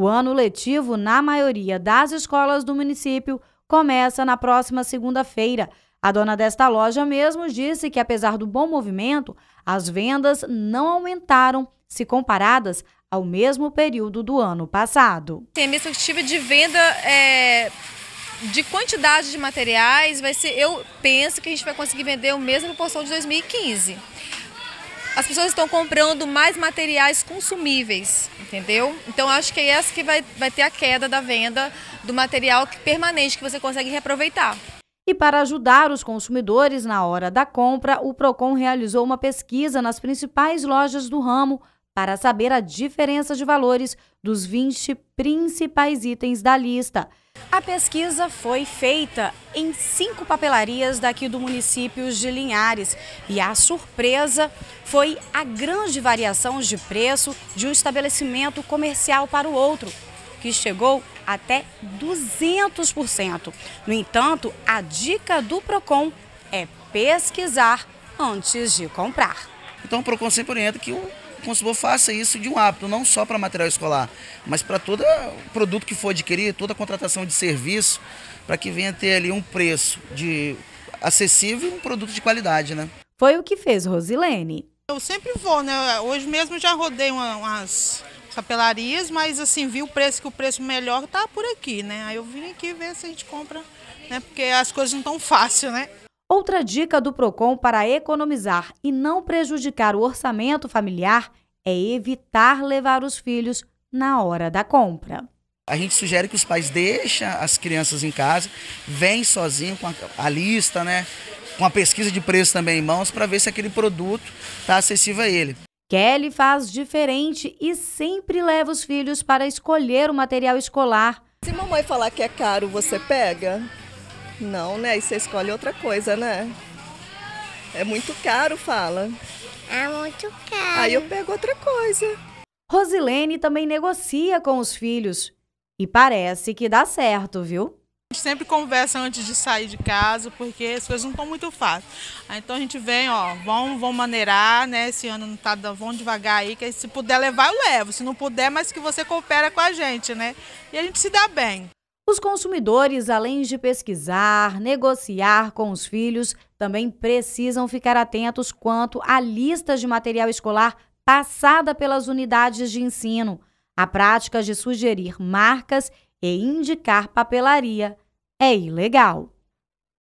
O ano letivo, na maioria das escolas do município, começa na próxima segunda-feira. A dona desta loja mesmo disse que, apesar do bom movimento, as vendas não aumentaram se comparadas ao mesmo período do ano passado. Tem a minha expectativa de venda é, de quantidade de materiais, vai ser, eu penso que a gente vai conseguir vender o mesmo proporção de 2015 as pessoas estão comprando mais materiais consumíveis, entendeu? Então acho que é essa que vai, vai ter a queda da venda do material que permanente que você consegue reaproveitar. E para ajudar os consumidores na hora da compra, o Procon realizou uma pesquisa nas principais lojas do ramo para saber a diferença de valores dos 20 principais itens da lista. A pesquisa foi feita em cinco papelarias daqui do município de Linhares e a surpresa foi a grande variação de preço de um estabelecimento comercial para o outro, que chegou até 200%. No entanto, a dica do Procon é pesquisar antes de comprar. Então o Procon sempre orienta que o o consumidor faça isso de um hábito, não só para material escolar, mas para todo produto que for adquirir, toda contratação de serviço, para que venha ter ali um preço de acessível e um produto de qualidade, né? Foi o que fez Rosilene. Eu sempre vou, né? Hoje mesmo já rodei umas papelarias, mas assim, vi o preço, que o preço melhor tá por aqui, né? Aí eu vim aqui ver se a gente compra, né? Porque as coisas não estão fáceis né? Outra dica do Procon para economizar e não prejudicar o orçamento familiar é evitar levar os filhos na hora da compra. A gente sugere que os pais deixem as crianças em casa, vêm sozinho com a, a, lista, né? Com a pesquisa de preço também em mãos para ver se aquele produto está acessível a ele. Kelly faz diferente e sempre leva os filhos para escolher o material escolar. Se mamãe falar que é caro, você pega? Não, né? Aí você escolhe outra coisa, né? É muito caro, fala. É muito caro. Aí eu pego outra coisa. Rosilene também negocia com os filhos. E parece que dá certo, viu? A gente sempre conversa antes de sair de casa, porque as coisas não estão muito fáceis. Ah, então a gente vem, ó, vão, vão maneirar, né? Esse ano não tá, vão devagar aí, que se puder levar, eu levo. Se não puder, mas que você coopera com a gente, né? E a gente se dá bem. Os consumidores, além de pesquisar, negociar com os filhos, também precisam ficar atentos quanto à lista de material escolar passada pelas unidades de ensino, a prática de sugerir marcas e indicar papelaria é ilegal.